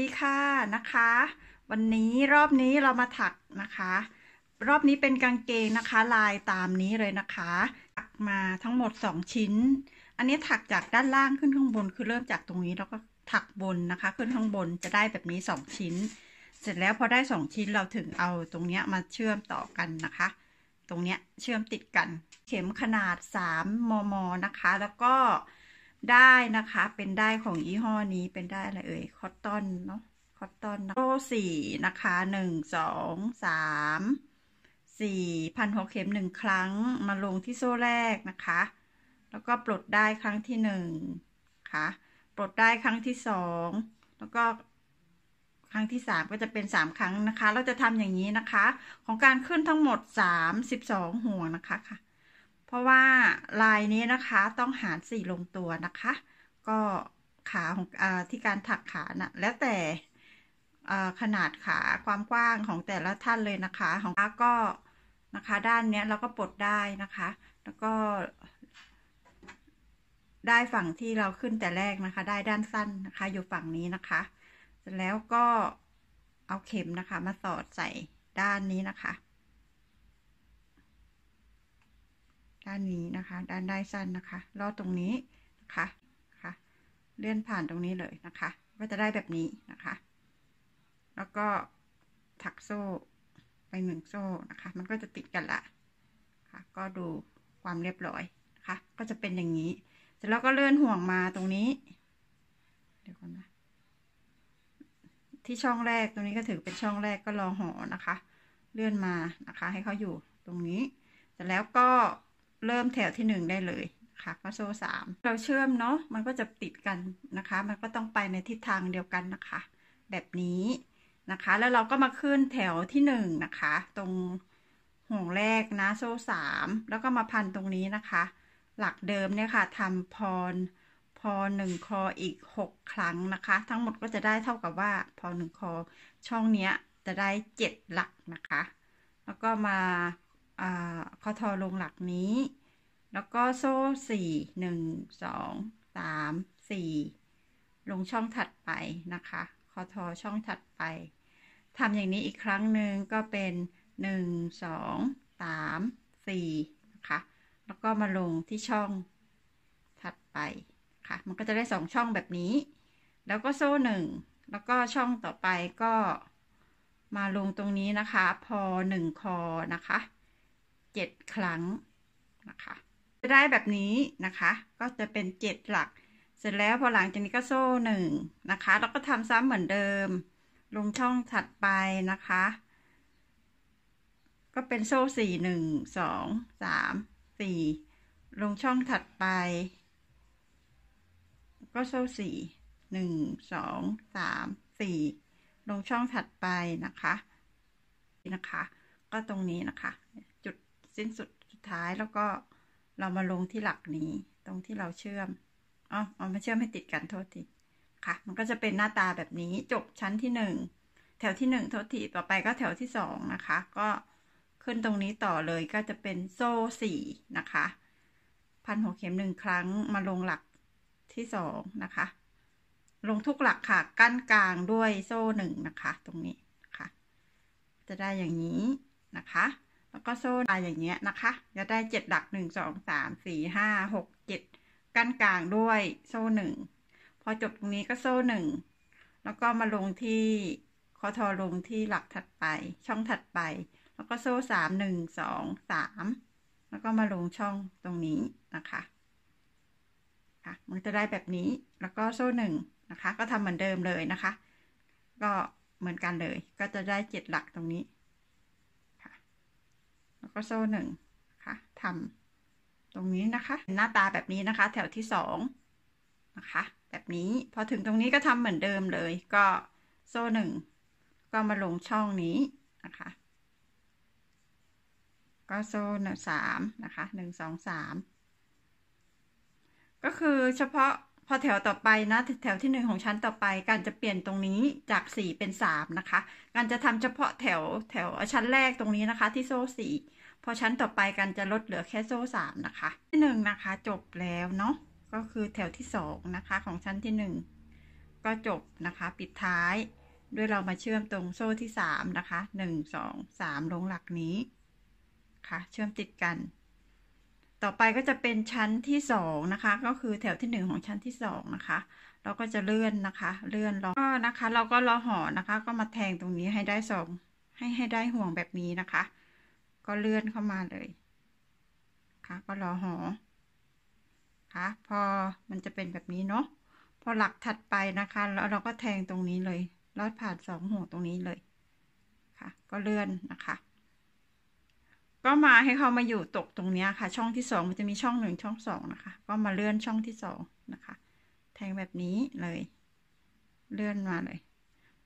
ดีค่ะนะคะ วันนี้รอบนี้เรามาถักนะคะ รอบนี้เป็นกางเกงนะคะ ลายตามนี้เลยนะคะถักมาทั้งหมดสองชิ้นอันนี้ถักจากด้านล่างขึ้นข้างบนคือเริ่มจากตรงนี้แล้วก็ถักบนนะคะ ขึ้นข้างบนจะได้แบบนี้สองชิ้น เสร็จแล้วพอได้สองชิ้นเราถึงเอา ตรงเนี้ยมาเชื่อมต่อกันนะคะ ตรงเนี้ยเชื่อมติดกันเข็มขนาดสมมม นะคะ แล้วก็ได้นะคะ เป็นได้ของยี่ห้อนี้เป็นได้อะไรเอ่ยคอตตอนเนาะคอตตอนโซ่สี่นะคะหนึ่งสองสามสี่พันหัวเข็มหนึ่งครั้งมาลงที่โซ่แรกนะคะ แล้วก็ปลดได้ครั้งที่หนึ่งค่ะ ปลดได้ครั้งที่สองแล้วก็ครั้งที่สามก็จะเป็นสามครั้งนะคะ เราจะทำอย่างนี้นะคะ ของการขึ้นทั้งหมดสสสามิบองห่วงนะคะค่ะเพราะว่าลายนี้นะคะต้องหารสี่ลงตัวนะคะ ก็ขาของอที่การถักขานะ่ะแล้วแต่ขนาดขาความกว้างของแต่ละท่านเลยนะคะ ของก็นะคะ ด้านเนี้ยเราก็ปลดได้นะคะ แล้วก็ได้ฝั่งที่เราขึ้นแต่แรกนะคะ ได้ด้านสั้นนะคะ อยู่ฝั่งนี้นะคะแล้วก็เอาเข็มนะคะ มาสอดใส่ด้านนี้นะคะด้านนี้นะคะ ด้านได้สั้นนะคะลอดตรงนี้นะคะนะคะเลื่อนผ่านตรงนี้เลยนะคะ ก็จะได้แบบนี้นะคะ แล้วก็ถักโซ่ไปหนึ่งโซ่นะคะ มันก็จะติดกันละค่ะ ก็ดูความเรียบร้อยนะคะก็จะเป็นอย่างนี้เสร็จแล้วก็เลื่อนห่วงมาตรงนี้เดี๋ยวก่อนนะที่ช่องแรกตรงนี้ก็ถือเป็นช่องแรกก็รอหอนะคะ เลื่อนมานะคะ ให้เขาอยู่ตรงนี้เสร็จแล้วก็เริ่มแถวที่หนึ่งได้เลยค่ะก็โซ่สาม เราเชื่อมเนาะมันก็จะติดกันนะคะ มันก็ต้องไปในทิศทางเดียวกันนะคะ แบบนี้นะคะ แล้วเราก็มาขึ้นแถวที่หนึ่งนะคะ ตรงห่วงแรกนะโซ่สามแล้วก็มาพันตรงนี้นะคะ หลักเดิมเนี่ยค่ะทำพรพอหนึ่งคออีกหกครั้งนะคะ ทั้งหมดก็จะได้เท่ากับว่าพอหนึ่งคอ ช่องเนี้ยจะได้เจ็ดหลักนะคะ แล้วก็มาข้อทอลงหลักนี้ แล้วก็โซ่สี่ หนึ่ง สองสาม สี่ ลงช่องถัดไปนะคะข้อทอช่องถัดไปทำอย่างนี้อีกครั้งหนึ่งก็เป็นหนึ่ง สองสาม สี่ นะคะ แล้วก็มาลงที่ช่องถัดไปค่ะ มันก็จะได้สองช่องแบบนี้ แล้วก็โซ่หนึ่ง แล้วก็ช่องต่อไปก็มาลงตรงนี้นะคะ พอหนึ่งคอ นะคะ7 ครั้งนะคะ จะได้แบบนี้นะคะ ก็จะเป็น 7 หลัก เสร็จแล้วพอหลังจากนี้ก็โซ่1นะคะ แล้วก็ทำซ้ำเหมือนเดิม ลงช่องถัดไปนะคะ ก็เป็นโซ่สี่หนึ่งสองสามสี่ ลงช่องถัดไป ก็โซ่สี่หนึ่งสองสามสี่ ลงช่องถัดไปนะคะนะคะ ก็ตรงนี้นะคะสิ้นสุดสุดท้ายแล้วก็เรามาลงที่หลักนี้ ตรงที่เราเชื่อมอ๋อเอามาเชื่อมให้ติดกันโทษทีค่ะ มันก็จะเป็นหน้าตาแบบนี้จบชั้นที่หนึ่ง แถวที่หนึ่ง โทษทีต่อไปก็แถวที่สองนะคะ ก็ขึ้นตรงนี้ต่อเลยก็จะเป็นโซ่สี่นะคะ พันหัวเข็มหนึ่งครั้งมาลงหลักที่สองนะคะ ลงทุกหลักค่ะ กั้นกลางด้วยโซ่หนึ่งนะคะตรงนี้ค่ะ จะได้อย่างนี้นะคะแล้วก็โซ่อะไรอย่างเงี้ยนะคะจะได้เจ็ดหลักหนึ่งสองสามสี่ห้าหกเจ็ดกั้นกลางด้วยโซ่หนึ่ง พอจบตรงนี้ก็โซ่หนึ่ง แล้วก็มาลงที่คอทอลงที่หลักถัดไปช่องถัดไป แล้วก็โซ่สามหนึ่งสองสามแล้วก็มาลงช่องตรงนี้นะคะค่ะมันจะได้แบบนี้แล้วก็โซ่หนึ่งนะคะ ก็ทำเหมือนเดิมเลยนะคะก็เหมือนกันเลย ก็จะได้เจ็ดหลักตรงนี้ก็โซ่หนึ่งค่ะทำตรงนี้นะคะ หน้าตาแบบนี้นะคะ แถวที่สองนะคะ แบบนี้พอถึงตรงนี้ก็ทำเหมือนเดิมเลย ก็โซ่หนึ่งก็มาลงช่องนี้นะคะ ก็โซ่สามนะคะหนึ่งสองสามก็คือเฉพาะพอแถวต่อไปนะแถวที่หนึ่งของชั้นต่อไป การจะเปลี่ยนตรงนี้จากสี่เป็นสามนะคะ การจะทำเฉพาะแถวแถวชั้นแรกตรงนี้นะคะ ที่โซ่สี่พอชั้นต่อไปกันจะลดเหลือแค่โซ่สามนะคะที่หนึ่งนะคะ จบแล้วเนาะก็คือแถวที่สองนะคะ ของชั้นที่หนึ่งก็จบนะคะ ปิดท้าย ด้วยเรามาเชื่อมตรงโซ่ที่สามนะคะหนึ่งสองสามลงหลักนี้ ค่ะ เชื่อมติดกัน ต่อไปก็จะเป็นชั้นที่สองนะคะ ก็คือแถวที่หนึ่งของชั้นที่สองนะคะ เราก็จะเลื่อนนะคะ เลื่อนลอก็นะคะ เราก็ลอห่อนะคะ ก็มาแทงตรงนี้ให้ได้สองให้ให้ได้ห่วงแบบนี้นะคะก็เลื่อนเข้ามาเลย ค่ะ ก็รอหอค่ะพอมันจะเป็นแบบนี้เนาะพอหลักถัดไปนะคะแล้วเราก็แทงตรงนี้เลยลอดผ่านสองห่วงตรงนี้เลยค่ะ ก็เลื่อนนะคะ ก็มาให้เขามาอยู่ตกตรงนี้ค่ะ ช่องที่สองมันจะมีช่องหนึ่งช่องสองนะคะ ก็มาเลื่อนช่องที่สองนะคะ แทงแบบนี้เลย เลื่อนมาเลย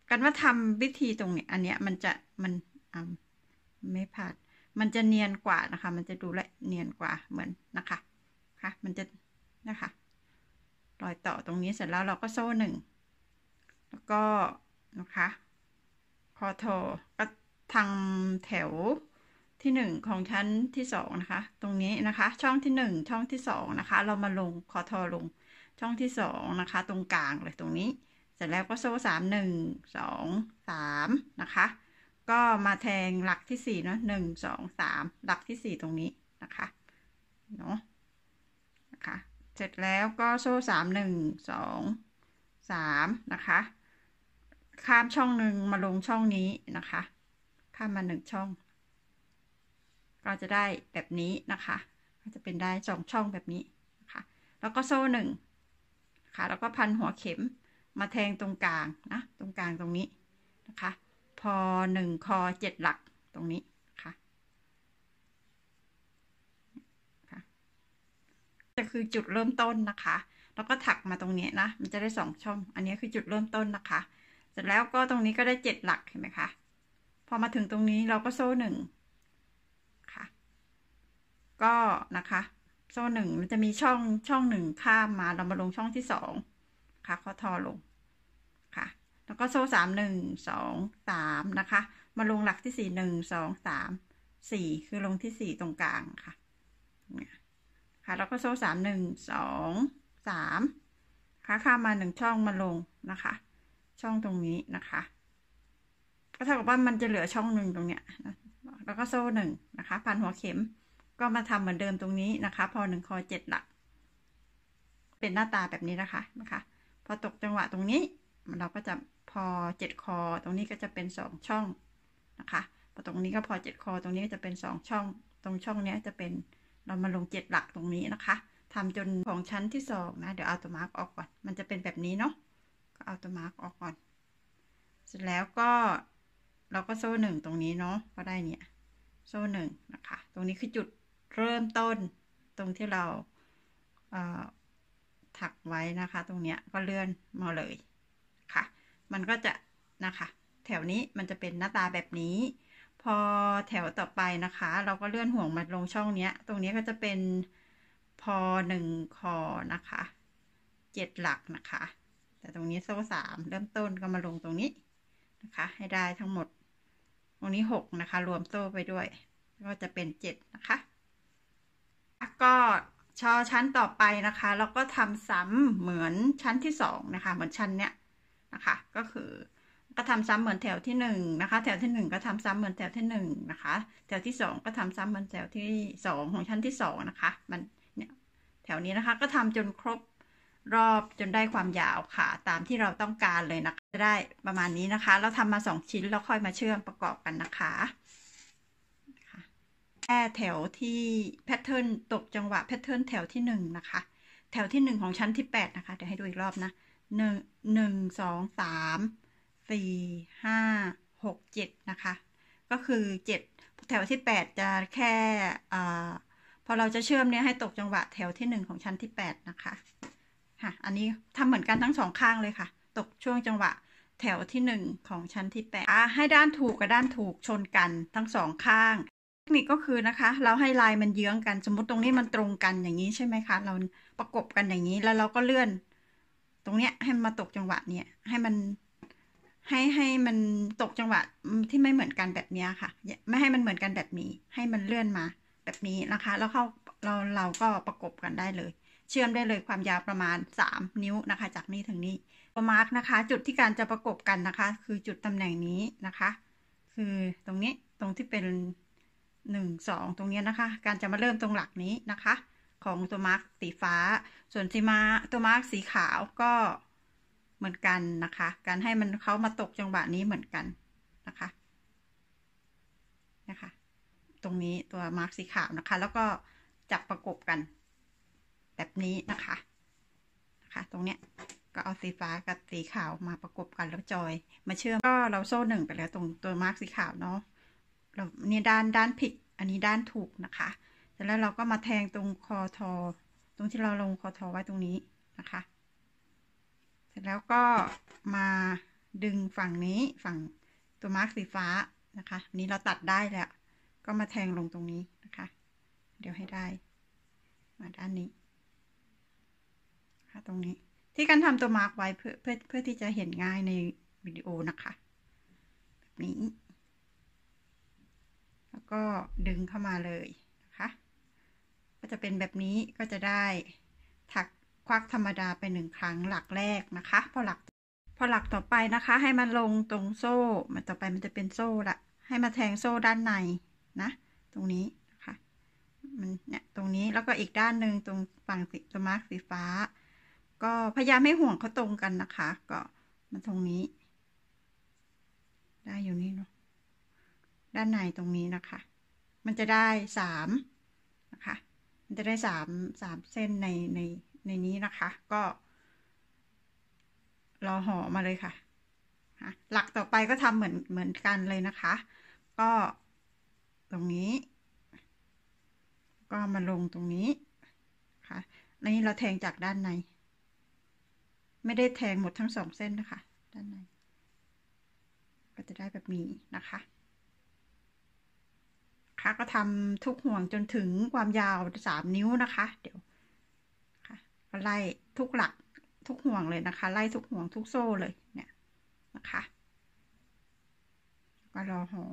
กันว่าทำวิธีตรงนี้อันเนี้ยมันจะมันอ่าไม่ผ่านมันจะเนียนกว่านะคะ มันจะดูละเนียนกว่าเหมือนนะคะ ค่ะ มันจะนะคะรอยต่อตรงนี้เสร็จแล้วเราก็โซ่หนึ่ง แล้วก็นะคะ คอโทก็ทางแถวที่หนึ่งของชั้นที่สองนะคะ ตรงนี้นะคะ ช่องที่หนึ่ง ช่องที่สองนะคะ เรามาลงคอทอลงช่องที่สองนะคะ ตรงกลางเลยตรงนี้ เสร็จแล้วก็โซ่สามหนึ่งสองสามนะคะก็มาแทงหลักที่สี่เนาะหนึ่งสองสามหลักที่สี่ตรงนี้นะคะเนาะนะคะเสร็จแล้วก็โซ่สามหนึ่งสองสามนะคะ ข้ามช่องหนึ่งมาลงช่องนี้นะคะ ข้ามมาหนึ่งช่องก็จะได้แบบนี้นะคะ ก็จะเป็นได้สองช่องแบบนี้นะคะ แล้วก็โซ่หนึ่งค่ะ แล้วก็พันหัวเข็มมาแทงตรงกลางนะ ตรงกลางตรงนี้นะคะพอหนึ่งคอเจ็ดหลักตรงนี้ค่ะค่ะ จะคือจุดเริ่มต้นนะคะ แล้วก็ถักมาตรงนี้นะ มันจะได้สองช่อง อันนี้คือจุดเริ่มต้นนะคะ เสร็จแล้วก็ตรงนี้ก็ได้เจ็ดหลักเห็นไหมคะ พอมาถึงตรงนี้เราก็โซ่หนึ่งค่ะ ก็นะคะ โซ่หนึ่งมันจะมีช่องช่องหนึ่งข้ามมา เรามาลงช่องที่สองค่ะข้อทอลงค่ะแล้วก็โซ่สามหนึ่งสองสามนะคะ มาลงหลักที่สี่หนึ่งสองสามสี่คือลงที่สี่ตรงกลางค่ะค่ะ แล้วก็โซ่สามหนึ่งสองสามค่ะข้ามมาหนึ่งช่องมาลงนะคะ ช่องตรงนี้นะคะก็เท่ากับว่ามันจะเหลือช่องหนึ่งตรงเนี้ยแล้วก็โซ่หนึ่งนะคะพันหัวเข็มก็มาทำเหมือนเดิมตรงนี้นะคะ พอหนึ่งคอเจ็ดหลัก เป็นหน้าตาแบบนี้นะคะนะคะ พอตกจังหวะตรงนี้เราก็จะพอเจ็ดคอ ตรงนี้ก็จะเป็นสองช่องนะคะพอตรงนี้ก็พอเจ็ดคอ ตรงนี้ก็จะเป็นสองช่อง ตรงช่องนี้จะเป็นเรามาลงเจ็ดหลักตรงนี้นะคะ ทำจนของชั้นที่สองนะ เดี๋ยวเอาตัวมาร์กออกก่อน มันจะเป็นแบบนี้เนาะก็เอาตัวมาร์กออกก่อนเสร็จแล้วก็เราก็โซ่หนึ่งตรงนี้เนาะก็ได้เนี่ย โซ่หนึ่งนะคะ ตรงนี้คือจุดเริ่มต้นตรงที่เราถักไว้นะคะ ตรงเนี้ยก็เลื่อนมาเลยมันก็จะนะคะ แถวนี้มันจะเป็นหน้าตาแบบนี้ พอแถวต่อไปนะคะ เราก็เลื่อนห่วงมาลงช่องเนี้ยตรงนี้ก็จะเป็นพอหนึ่งคอนะคะ เจ็ดหลักนะคะ แต่ตรงนี้โซ่สาม เริ่มต้นก็มาลงตรงนี้นะคะ ให้ได้ทั้งหมด ตรงนี้หกนะคะรวมโซ่ไปด้วย ก็จะเป็นเจ็ดนะคะก็ชอชั้นต่อไปนะคะ เราก็ทำซ้ำเหมือนชั้นที่สองนะคะเหมือนชั้นเนี้ยนะคะก็คือก็ทำซ้ำเหมือนแถวที่1นะคะแถวที่ 1 ก็ทำซ้ำเหมือนแถวที่1นะคะแถวที่2ก็ทำซ้ำเหมือนแถวที่2ของชั้นที่2นะคะมันเนี่ยแถวนี้นะคะ ก็ทำจนครบรอบจนได้ความยาวค่ะตามที่เราต้องการเลยนะคะจะได้ประมาณนี้นะคะเราทำมา 2ชิ้นแล้วค่อยมาเชื่อมประกอบกันนะคะแค่แถวที่แพทเทิร์นตกจังหวะแพทเทิร์นแถวที่1นะคะ แถวที่1ของชั้นที่8นะคะเดี๋ยวให้ดูอีกรอบนะหนึ่งหนึ่งสองสามสี่ห้าหกเจ็ดนะคะ ก็คือเจ็ดแถวที่แปดจะแค่อ่าพอเราจะเชื่อมเนี้ยให้ตกจังหวะแถวที่หนึ่งของชั้นที่แปดนะคะค่ะอันนี้ทำเหมือนกันทั้งสองข้างเลยค่ะตกช่วงจังหวะแถวที่หนึ่งของชั้นที่แป8ให้ด้านถูกกับด้านถูกชนกันทั้งสองข้าง เทคนิคก็คือนะคะ เราให้ลายมันเยื้องกันสมมติตรงนี้มันตรงกันอย่างนี้ใช่ไหมคะเราประกบกันอย่างนี้แล้วเราก็เลื่อนรงเนี้ยให้มันมาตกจังหวะเนี่ยให้มันให้ให้มันตกจังหวะที่ไม่เหมือนกันแบบนี้ค่ะไม่ให้มันเหมือนกันแบบนี้ ให้มันเลื่อนมาแบบนี้นะคะ แล้วเข้าเราเราก็ประกบกันได้เลย เชื่อมได้เลยความยาวประมาณ3นิ้วนะคะ จากนี้ถึงนี้ประมาร์กนะคะ จุดที่การจะประกบกันนะคะ คือจุดตำแหน่งนี้นะคะ คือตรงนี้ตรงที่เป็น1 2ตรงนี้นะคะ การจะมาเริ่มตรงหลักนี้นะคะของตัวมาร์กสีฟ้า ส่วนสีมาตัวมาร์กสีขาวก็เหมือนกันนะคะ การให้มันเขามาตกจังหวะนี้เหมือนกันนะคะนะคะ ตรงนี้ตัวมาร์กสีขาวนะคะแล้วก็จับประกบกัน แบบนี้นะคะนะคะ ตรงเนี้ยก็เอาสีฟ้ากับสีขาวมาประกบกันแล้วจอย มาเชื่อมก็เราโซ่หนึ่งไปแล้ว ตรงตัวมาร์กสีขาวเนาะเรานี่ด้านด้านผิดอันนี้ด้านถูกนะคะร็จแล้วเราก็มาแทงตรงคอทอตรงที่เราลงคอทอไว้ตรงนี้นะคะ เสร็จแล้วก็มาดึงฝั่งนี้ฝั่งตัวมาร์กสีฟ้านะคะนี้เราตัดได้แล้ว ก็มาแทงลงตรงนี้นะคะ เดี๋ยวให้ได้ มาด้านนี้ค่ะตรงนี้ที่การทำตัวมาร์กไว้เพื่อเพื่อเพื่อที่จะเห็นง่ายในวิดีโอนะคะ แบบนี้ แล้วก็ดึงเข้ามาเลยจะเป็นแบบนี้ก็จะได้ถักควักธรรมดาไปหนึ่งครั้งหลักแรกนะคะ พอหลักพอหลักต่อไปนะคะ ให้มันลงตรงโซ่มันต่อไปมันจะเป็นโซ่ละให้มาแทงโซ่ด้านในนะตรงนี้นะคะมันเนี่ยตรงนี้แล้วก็อีกด้านหนึ่งตรงฝั่งสีสมาร์คสีฟ้า ก็พยายามให้ห่วงเขาตรงกันนะคะ ก็มาตรงนี้ ได้อยู่นี่เนาะด้านในตรงนี้นะคะ มันจะได้สามันจะได้สามสามเส้นในในในนี้นะคะ ก็รอห่อมาเลยค่ะ หลักต่อไปก็ทำเหมือนเหมือนกันเลยนะคะ ก็ตรงนี้ก็มาลงตรงนี้ค่ะนนี้เราแทงจากด้านในไม่ได้แทงหมดทั้งสองเส้นนะคะ ด้านใน ก็จะได้แบบนี้นะคะคะก็ทำทุกห่วงจนถึงความยาวสามนิ้วนะคะ เดี๋ยวค่ะ ไล่ทุกหลักทุกห่วงเลยนะคะ ไล่ทุกห่วงทุกโซ่เลย เนี่ยนะคะ ก็รอหอ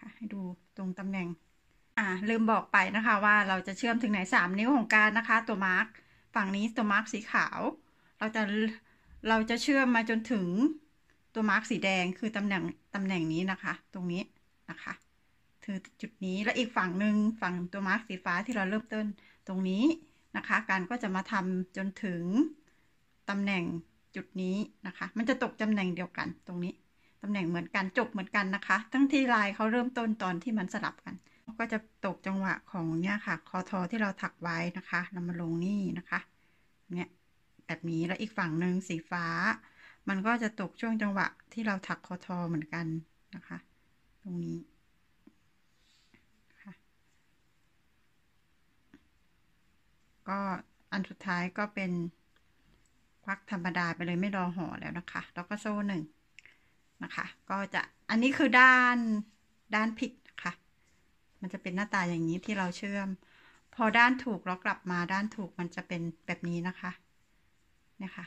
ค่ะให้ดูตรงตำแหน่ง อ่าลืมบอกไปนะคะ ว่าเราจะเชื่อมถึงไหนสามนิ้วของการนะคะ ตัวมาร์กฝั่งนี้ตัวมาร์กสีขาว เราจะ เราจะเชื่อมมาจนถึงตัวมาร์กสีแดง คือตำแหน่งตำแหน่งนี้นะคะ ตรงนี้นะคะถือจุดนี้แล้วอีกฝั่งหนึ่งฝั่งตัวมาร์กสีฟ้าที่เราเริ่มต้นตรงนี้นะคะ การก็จะมาทำจนถึงตำแหน่งจุดนี้นะคะ มันจะตกตำแหน่งเดียวกันตรงนี้ตำแหน่งเหมือนกันจบเหมือนกันนะคะทั้งที่ลายเขาเริ่มต้นตอนที่มันสลับกันก็จะตกจังหวะของเนี่ยค่ะคอทอที่เราถักไว้นะคะนำมาลงนี่นะคะเนี่ยแบบนี้แล้วอีกฝั่งหนึ่งสีฟ้า มันก็จะตกช่วงจังหวะที่เราถักคอทอเหมือนกันนะคะ ตรงนี้ก็อันสุดท้ายก็เป็นควักธรรมดาไปเลยไม่รอห่อแล้วนะคะ แล้วก็โซ่หนึ่งนะคะ ก็จะอันนี้คือด้านด้านผิดนะคะมันจะเป็นหน้าตาอย่างนี้ที่เราเชื่อม พอด้านถูกเรากลับมาด้านถูกมันจะเป็นแบบนี้นะคะ เนี่ยค่ะ